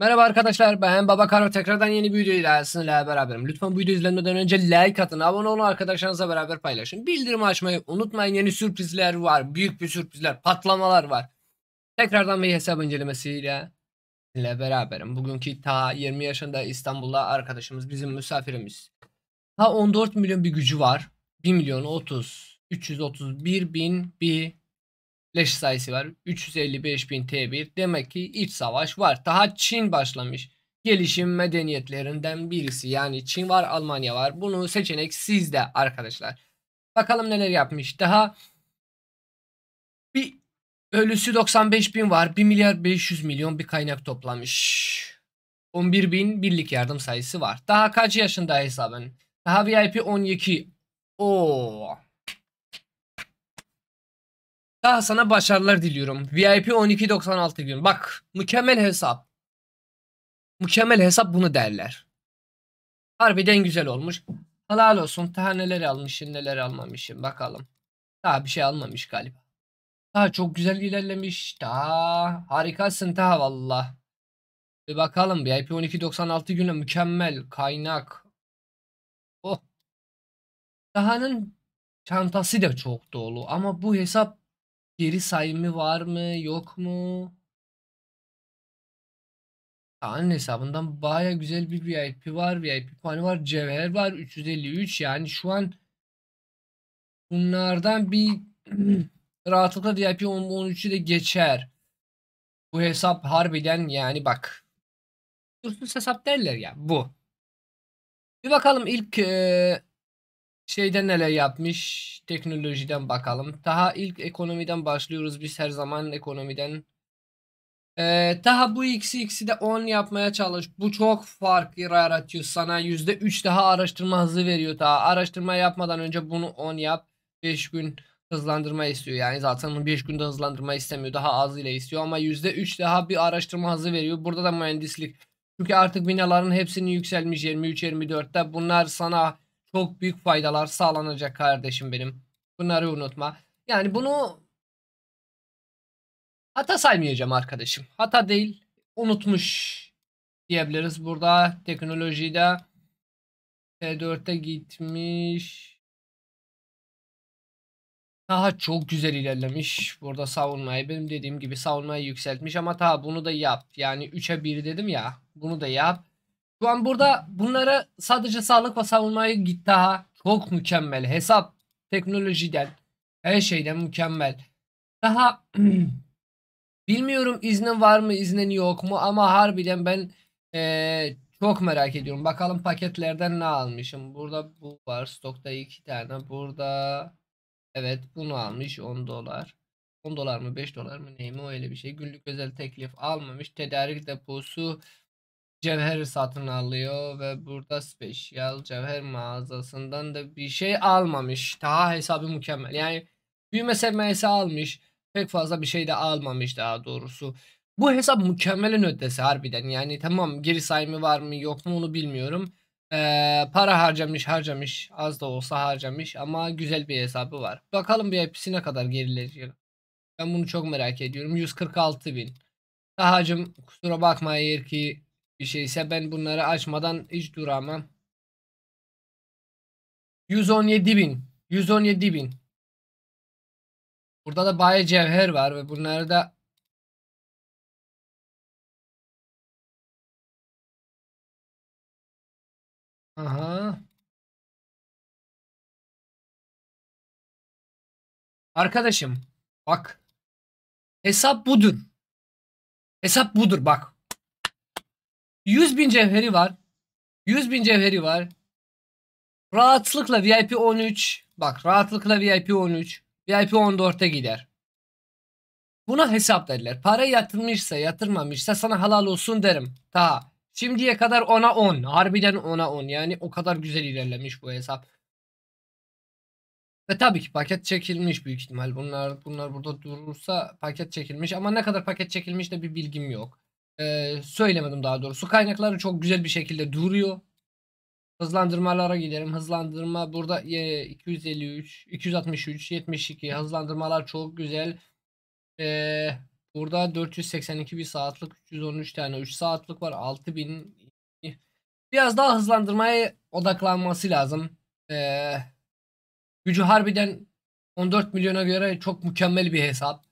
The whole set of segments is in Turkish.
Merhaba arkadaşlar ben Baba Karo tekrardan yeni bir videoyla sizinle beraberim. Lütfen bu videoyu izlemeden önce like atın, abone olun arkadaşlarınızla beraber paylaşın. bildirim açmayı unutmayın yeni sürprizler var, büyük bir sürprizler, patlamalar var. Tekrardan bir hesap incelemesiyle sizinle beraberim. Bugünkü ta 20 yaşında İstanbul'da arkadaşımız bizim misafirimiz. Ta 14 milyon bir gücü var. 1 milyon 30, 331 bin bir leş sayısı var. 355 bin T1 demek ki iç savaş var. Daha Çin başlamış. Gelişim medeniyetlerinden birisi. Yani Çin var Almanya var. Bunu seçenek sizde arkadaşlar. Bakalım neler yapmış. Daha bir ölüsü 95 bin var. 1 milyar 500 milyon bir kaynak toplamış. 11 bin birlik yardım sayısı var. Daha kaç yaşında hesabın? Daha VIP 12. Oo. Daha sana başarılar diliyorum. VIP 12.96 gün. Bak mükemmel hesap. Mükemmel hesap bunu derler. Harbiden güzel olmuş. Helal olsun. Daha neler almışım neler almamışım. Bakalım. Daha bir şey almamış galiba. Daha çok güzel ilerlemiş. Daha harikasın daha valla. Bir bakalım. VIP 12.96 güne mükemmel. Kaynak. Oh. Daha'nın çantası da çok dolu. Ama bu hesap Geri sayımı var mı yok mu? Kaan hesabından baya güzel bir VIP var. VIP puanı var. Cevher var. 353 yani şu an bunlardan bir rahatlıkla VIP 13'ü de geçer. Bu hesap harbiden yani bak. Dursun hesap derler ya bu. Bir bakalım ilk e, Şeyde neler yapmış? Teknolojiden bakalım. Daha ilk ekonomiden başlıyoruz biz her zaman ekonomiden. Ee, daha bu ikisi ikisi de 10 yapmaya çalış. Bu çok fark yaratıyor sana. %3 daha araştırma hızı veriyor daha. Araştırma yapmadan önce bunu 10 yap. 5 gün hızlandırma istiyor. Yani zaten 5 günde hızlandırma istemiyor. Daha az ile istiyor ama %3 daha bir araştırma hızı veriyor. Burada da mühendislik. Çünkü artık binaların hepsinin yükselmiş 23-24'te. Bunlar sana çok büyük faydalar sağlanacak kardeşim benim. Bunları unutma. Yani bunu hata saymayacağım arkadaşım. Hata değil unutmuş diyebiliriz. Burada teknolojide T4'te gitmiş. Daha çok güzel ilerlemiş. Burada savunmayı benim dediğim gibi savunmayı yükseltmiş ama ta bunu da yap. Yani 3'e 1 dedim ya. Bunu da yap. Şu an burada bunlara sadece sağlık ve savunmaya git daha çok mükemmel. Hesap teknolojiden her şeyden mükemmel. Daha bilmiyorum iznin var mı iznin yok mu ama harbiden ben ee, çok merak ediyorum. Bakalım paketlerden ne almışım. Burada bu var. Stokta iki tane. Burada evet bunu almış 10 dolar. 10 dolar mı 5 dolar mı o öyle bir şey. Günlük özel teklif almamış. Tedarik deposu cevher satın alıyor ve burada special cevher mağazasından da bir şey almamış. Daha hesabı mükemmel. Yani büyüme sevmeyesi almış. Pek fazla bir şey de almamış daha doğrusu. Bu hesap mükemmelin ötesi harbiden. Yani tamam geri sayımı var mı yok mu onu bilmiyorum. Ee, para harcamış harcamış az da olsa harcamış ama güzel bir hesabı var. Bakalım bir ne kadar gerileyecek. Ben bunu çok merak ediyorum. 146 bin. Dahacım kusura bakma eğer ki bir şeyse ben bunları açmadan hiç duramam. 117 bin. 117 bin. Burada da Baye Cevher var ve bunları da Aha. Arkadaşım bak hesap budur. Hesap budur bak. 100 bin cevheri var. 100 bin cevheri var. Rahatlıkla VIP 13. Bak rahatlıkla VIP 13. VIP 14'e gider. Buna hesap derler. Para yatırmışsa yatırmamışsa sana halal olsun derim. Ta şimdiye kadar ona 10. Harbiden ona 10. Yani o kadar güzel ilerlemiş bu hesap. Ve tabii ki paket çekilmiş büyük ihtimal. Bunlar bunlar burada durursa paket çekilmiş ama ne kadar paket çekilmiş de bir bilgim yok e, söylemedim daha doğrusu. Kaynakları çok güzel bir şekilde duruyor. Hızlandırmalara gidelim. Hızlandırma burada e, 253, 263, 72 hızlandırmalar çok güzel. E, burada 482 bir saatlik 313 tane 3 saatlik var. 6000 biraz daha hızlandırmaya odaklanması lazım. E, gücü harbiden 14 milyona göre çok mükemmel bir hesap.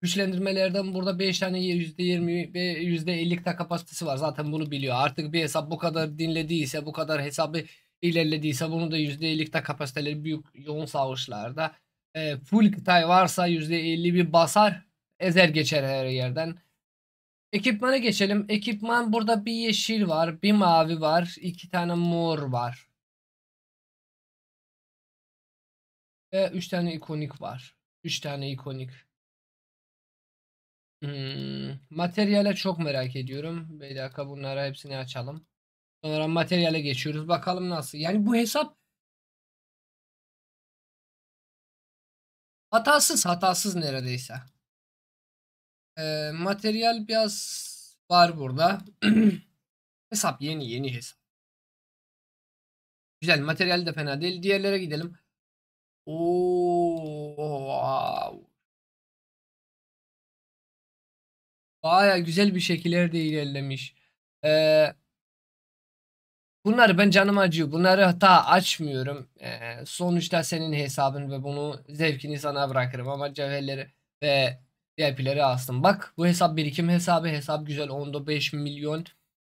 Güçlendirmelerden burada 5 tane %20 ve %50'lik de kapasitesi var. Zaten bunu biliyor. Artık bir hesap bu kadar dinlediyse, bu kadar hesabı ilerlediyse bunu da %50'lik de kapasiteleri büyük yoğun savaşlarda. E, full kıtay varsa %50 bir basar. Ezer geçer her yerden. Ekipmana geçelim. Ekipman burada bir yeşil var, bir mavi var, iki tane mor var. Ve üç tane ikonik var. Üç tane ikonik. Hmm, materyale çok merak ediyorum. Bir dakika bunları hepsini açalım. Sonra materyale geçiyoruz. Bakalım nasıl. Yani bu hesap hatasız hatasız neredeyse. Ee, materyal biraz var burada. hesap yeni yeni hesap. Güzel materyal de fena değil. Diğerlere gidelim. Oo, wow. Baya güzel bir şekillerde ilerlemiş. Ee, bunları ben canım acıyor. Bunları hata açmıyorum. Ee, sonuçta senin hesabın ve bunu zevkini sana bırakırım ama cevherleri ve VIP'leri astım. Bak bu hesap birikim hesabı. Hesap güzel. Onda 5 milyon.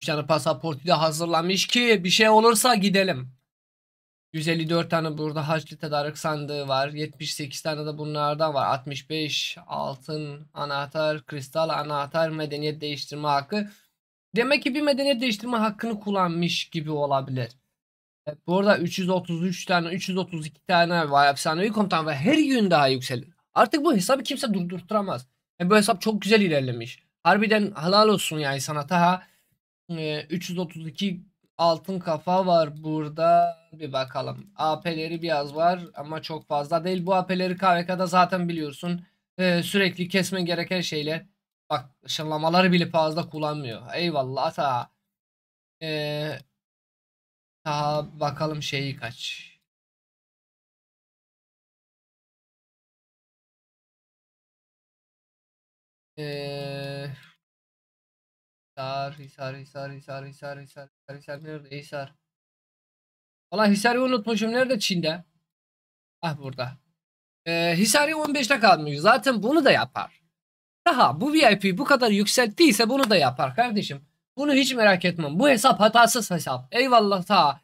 Bir tane pasaportu da hazırlamış ki bir şey olursa gidelim. 154 tane burada haçlı tedarik sandığı var. 78 tane de bunlardan var. 65 altın anahtar, kristal anahtar, medeniyet değiştirme hakkı. Demek ki bir medeniyet değiştirme hakkını kullanmış gibi olabilir. E, burada 333 tane, 332 tane var efsanevi komutan ve her gün daha yükseliyor. Artık bu hesabı kimse durdurtamaz. Yani e, bu hesap çok güzel ilerlemiş. Harbiden helal olsun yani sanata ha. Ee, 332 Altın kafa var burada. Bir bakalım. AP'leri biraz var ama çok fazla değil. Bu AP'leri KVK'da zaten biliyorsun. Ee, sürekli kesme gereken şeyler. Bak ışınlamaları bile fazla kullanmıyor. Eyvallah ata. Ee, daha bakalım şeyi kaç. Eee... Hisar, Hisar, Hisar, Hisar, Hisar, Hisar, Hisar, Hisar nerede? Hisar. Valla Hisar'ı unutmuşum. Nerede Çin'de? Ah burada. Ee, Hisar'ı 15'te kalmış. Zaten bunu da yapar. Daha bu VIP bu kadar yükselttiyse bunu da yapar kardeşim. Bunu hiç merak etmem. Bu hesap hatasız hesap. Eyvallah ta.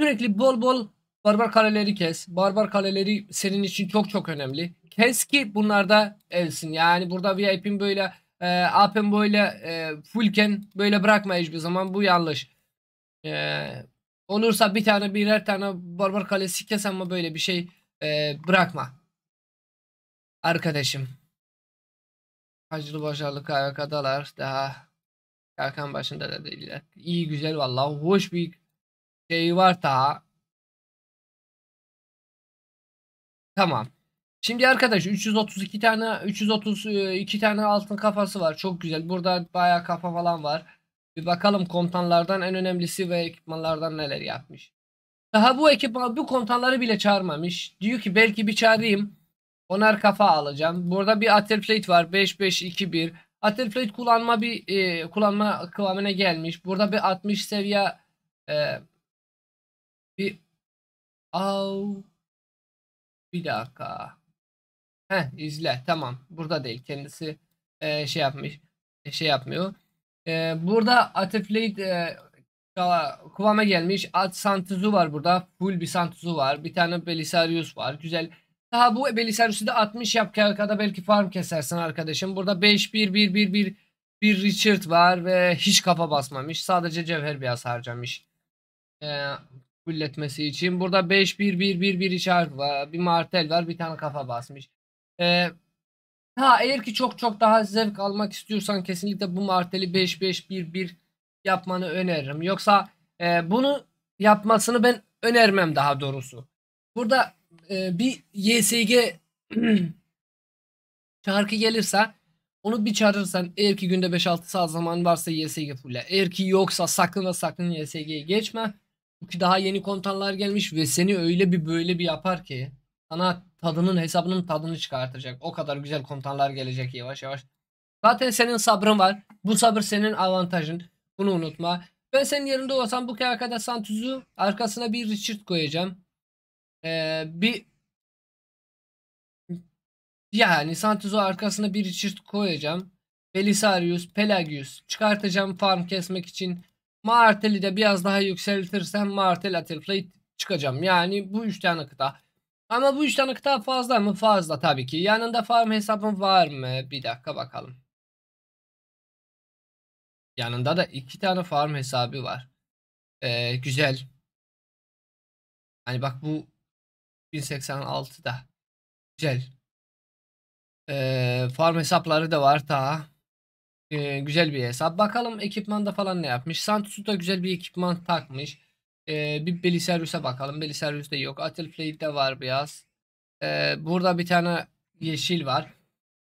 Sürekli bol bol barbar kaleleri kes. Barbar kaleleri senin için çok çok önemli. Kes ki bunlarda elsin. Yani burada VIP'in böyle e, ee, Apen böyle e, fullken böyle bırakma hiçbir zaman bu yanlış. E, olursa bir tane birer tane barbar kalesi kes ama böyle bir şey e, bırakma. Arkadaşım. Hacılı başarılı kayakadalar daha kalkan başında da değiller. İyi güzel vallahi hoş bir şey var daha. Tamam. Şimdi arkadaş 332 tane 332 tane altın kafası var. Çok güzel. Burada bayağı kafa falan var. Bir bakalım komutanlardan en önemlisi ve ekipmanlardan neler yapmış. Daha bu ekipman bu komutanları bile çağırmamış. Diyor ki belki bir çağırayım. Onar kafa alacağım. Burada bir Atterplate var. 5521. Atterplate kullanma bir e, kullanma kıvamına gelmiş. Burada bir 60 seviye e, bir au bir dakika. Heh izle tamam. Burada değil kendisi e, şey yapmış. E, şey yapmıyor. E, burada Atifleyt e, kıvama gelmiş. At Santuzu var burada. Full bir Santuzu var. Bir tane Belisarius var. Güzel. Daha bu Belisarius'u da 60 yap kalkada belki farm kesersin arkadaşım. Burada 5-1-1-1-1 bir Richard var ve hiç kafa basmamış. Sadece cevher biraz harcamış. Ee, fulletmesi için. Burada 5-1-1-1-1 Richard var. Bir Martel var. Bir tane kafa basmış. Ee, ha eğer ki çok çok daha zevk almak istiyorsan kesinlikle bu marteli 5-5-1-1 yapmanı öneririm. Yoksa e, bunu yapmasını ben önermem daha doğrusu. Burada e, bir YSG şarkı gelirse onu bir çağırırsan eğer ki günde 5-6 saat zaman varsa YSG fulle. Eğer ki yoksa sakın ve sakın YSG'ye geçme. Çünkü daha yeni kontanlar gelmiş ve seni öyle bir böyle bir yapar ki sana tadının hesabının tadını çıkartacak. O kadar güzel komutanlar gelecek yavaş yavaş. Zaten senin sabrın var. Bu sabır senin avantajın. Bunu unutma. Ben senin yerinde olsam bu kıyakada Santuz'u arkasına bir Richard koyacağım. Ee, bir yani Santuz'u arkasına bir Richard koyacağım. Belisarius, Pelagius çıkartacağım farm kesmek için. Martel'i de biraz daha yükseltirsem Martel Atilflate çıkacağım. Yani bu üç tane kıta. Ama bu üç tane kitap fazla mı? Fazla tabii ki. Yanında farm hesabım var mı? Bir dakika bakalım. Yanında da iki tane farm hesabı var. Ee, güzel. Hani bak bu 1086'da. Güzel. Ee, farm hesapları da var ta. Ee, güzel bir hesap. Bakalım ekipmanda falan ne yapmış. Santusu da güzel bir ekipman takmış. Ee, bir Belisarius'a bakalım. Belisarius'da yok. Atilla'da var biraz. Ee, burada bir tane yeşil var.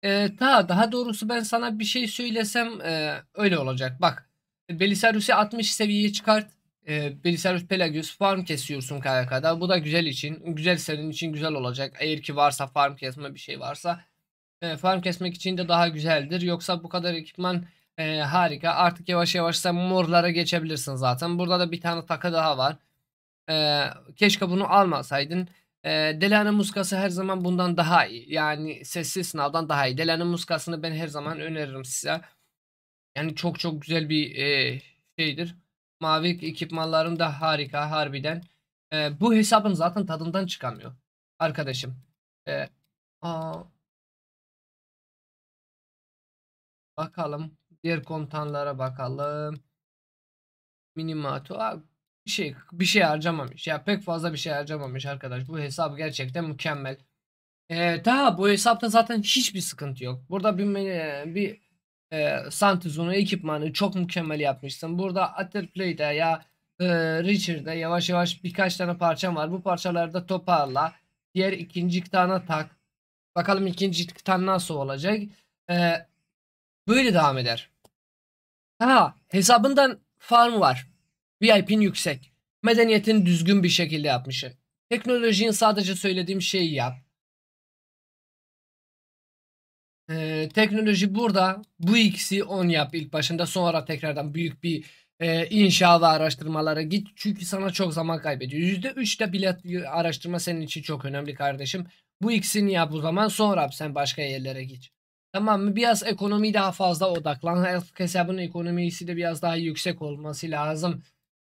Ee, ta daha doğrusu ben sana bir şey söylesem e, öyle olacak. Bak Belisarius'u 60 seviyeye çıkart. E, Belisarius Pelagius farm kesiyorsun KYK'da. Bu da güzel için. Güzel senin için güzel olacak. Eğer ki varsa farm kesme bir şey varsa. E, farm kesmek için de daha güzeldir. Yoksa bu kadar ekipman ee, harika. Artık yavaş yavaş sen morlara geçebilirsin zaten. Burada da bir tane takı daha var. Ee, keşke bunu almasaydın. Ee, Delane muskası her zaman bundan daha iyi. Yani sessiz sınavdan daha iyi. Delane muskasını ben her zaman öneririm size. Yani çok çok güzel bir e, şeydir. Mavi ekipmanlarım da harika harbiden. Ee, bu hesabın zaten tadından çıkamıyor. Arkadaşım. Ee, aa, bakalım. Diğer komutanlara bakalım. Minimato bir şey bir şey harcamamış. Ya pek fazla bir şey harcamamış arkadaş. Bu hesap gerçekten mükemmel. Ee, daha bu hesapta zaten hiçbir sıkıntı yok. Burada bir e, bir e, Santuzunu ekipmanı çok mükemmel yapmışsın. Burada Atterplay'de ya e, Richard'da yavaş yavaş birkaç tane parçam var. Bu parçaları da toparla. Diğer ikinci tane tak. Bakalım ikinci tane nasıl olacak. Ee, böyle devam eder. Ha hesabından farm var. VIP'in yüksek. Medeniyetin düzgün bir şekilde yapmışım. Teknolojinin sadece söylediğim şeyi yap. Ee, teknoloji burada bu ikisi on yap ilk başında sonra tekrardan büyük bir e, inşa ve araştırmalara git çünkü sana çok zaman kaybediyor. %3 de bile araştırma senin için çok önemli kardeşim. Bu ikisini yap o zaman sonra sen başka yerlere git. Tamam mı? Biraz ekonomiyi daha fazla odaklan. Artık hesabın ekonomisi de biraz daha yüksek olması lazım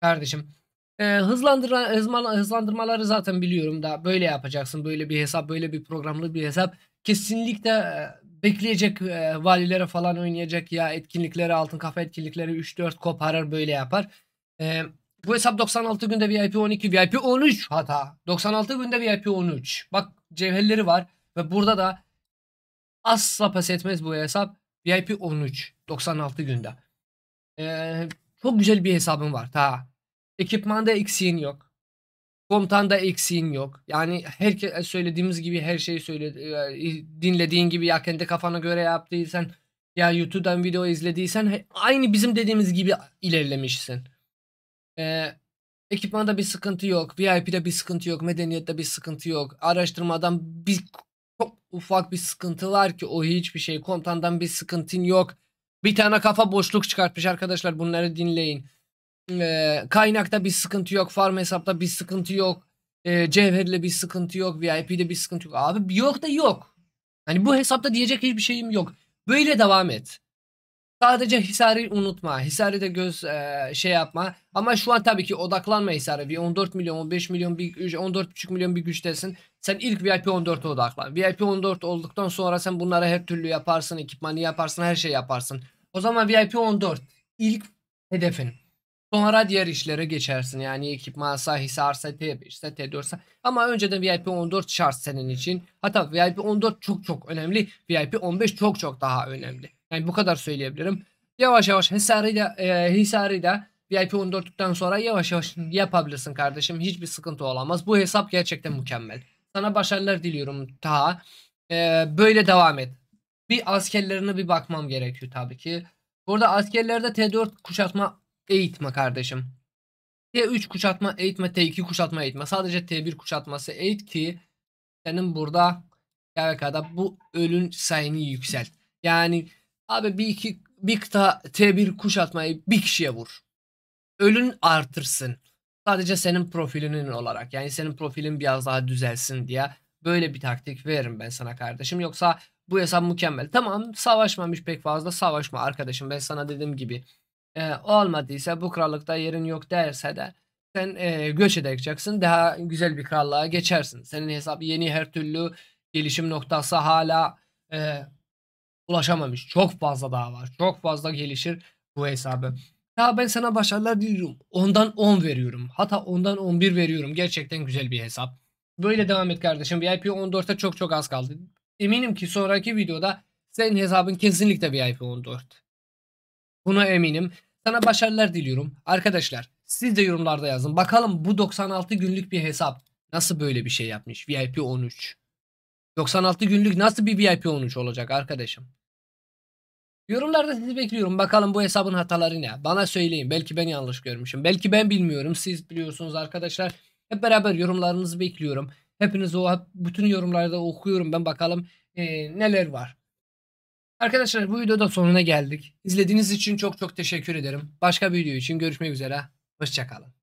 kardeşim. Ee, hızlandırma, hızma, hızlandırmaları zaten biliyorum da böyle yapacaksın. Böyle bir hesap, böyle bir programlı bir hesap. Kesinlikle e, bekleyecek e, valilere falan oynayacak ya etkinlikleri altın kafa etkinlikleri 3-4 koparır böyle yapar. E, bu hesap 96 günde VIP 12 VIP 13 hata. 96 günde VIP 13. Bak cevherleri var ve burada da Asla pes etmez bu hesap. VIP 13. 96 günde. Ee, çok güzel bir hesabım var. Ta. Ekipmanda eksiğin yok. Komutanda eksiğin yok. Yani her söylediğimiz gibi her şeyi söyle e, dinlediğin gibi ya kendi kafana göre yaptıysan ya YouTube'dan video izlediysen aynı bizim dediğimiz gibi ilerlemişsin. Ee, ekipmanda bir sıkıntı yok. VIP'de bir sıkıntı yok. Medeniyette bir sıkıntı yok. Araştırmadan bir çok ufak bir sıkıntı var ki o hiçbir şey. Komutandan bir sıkıntın yok. Bir tane kafa boşluk çıkartmış arkadaşlar bunları dinleyin. Ee, kaynakta bir sıkıntı yok. Farm hesapta bir sıkıntı yok. Ee, cevherle bir sıkıntı yok. VIP'de bir sıkıntı yok. Abi yok da yok. Hani bu hesapta diyecek hiçbir şeyim yok. Böyle devam et. Sadece Hisar'ı unutma. Hisar'ı da göz e, şey yapma. Ama şu an tabii ki odaklanma hisarı. Bir 14 milyon, 15 milyon, bir 14,5 milyon bir güçtesin. Sen ilk VIP 14'e odaklan. VIP 14 olduktan sonra sen bunlara her türlü yaparsın. Ekipmanı yaparsın, her şey yaparsın. O zaman VIP 14 ilk hedefin. Sonra diğer işlere geçersin. Yani ekipmansa, hisarsa, T5'se, T4'se. Ama önceden VIP 14 şart senin için. Hatta VIP 14 çok çok önemli. VIP 15 çok çok daha önemli. Yani bu kadar söyleyebilirim. Yavaş yavaş Hisari'de, e, Hisari'de VIP 14'lükten sonra yavaş yavaş yapabilirsin kardeşim. Hiçbir sıkıntı olamaz. Bu hesap gerçekten mükemmel. Sana başarılar diliyorum Taha. E, böyle devam et. Bir askerlerine bir bakmam gerekiyor tabii ki. Burada askerlerde T4 kuşatma eğitme kardeşim. T3 kuşatma eğitme, T2 kuşatma eğitme. Sadece T1 kuşatması eğit ki senin burada YVK'da bu ölün sayını yükselt. Yani Abi bir iki bir kıta T1 atmayı bir kişiye vur. Ölün artırsın. Sadece senin profilinin olarak yani senin profilin biraz daha düzelsin diye böyle bir taktik veririm ben sana kardeşim. Yoksa bu hesap mükemmel. Tamam savaşmamış pek fazla savaşma arkadaşım. Ben sana dediğim gibi e, olmadıysa bu krallıkta yerin yok derse de sen e, göç edeceksin. Daha güzel bir krallığa geçersin. Senin hesap yeni her türlü gelişim noktası hala e, ulaşamamış. Çok fazla daha var. Çok fazla gelişir bu hesabı. Ya ben sana başarılar diliyorum. Ondan 10 veriyorum. Hatta ondan 11 veriyorum. Gerçekten güzel bir hesap. Böyle devam et kardeşim. VIP 14'te çok çok az kaldı. Eminim ki sonraki videoda senin hesabın kesinlikle VIP 14. Buna eminim. Sana başarılar diliyorum. Arkadaşlar siz de yorumlarda yazın. Bakalım bu 96 günlük bir hesap nasıl böyle bir şey yapmış VIP 13. 96 günlük nasıl bir VIP 13 olacak arkadaşım? Yorumlarda sizi bekliyorum. Bakalım bu hesabın hataları ne? Bana söyleyin. Belki ben yanlış görmüşüm. Belki ben bilmiyorum. Siz biliyorsunuz arkadaşlar. Hep beraber yorumlarınızı bekliyorum. Hepiniz o bütün yorumlarda okuyorum ben bakalım e, neler var. Arkadaşlar bu videoda sonuna geldik. İzlediğiniz için çok çok teşekkür ederim. Başka bir video için görüşmek üzere. Hoşçakalın.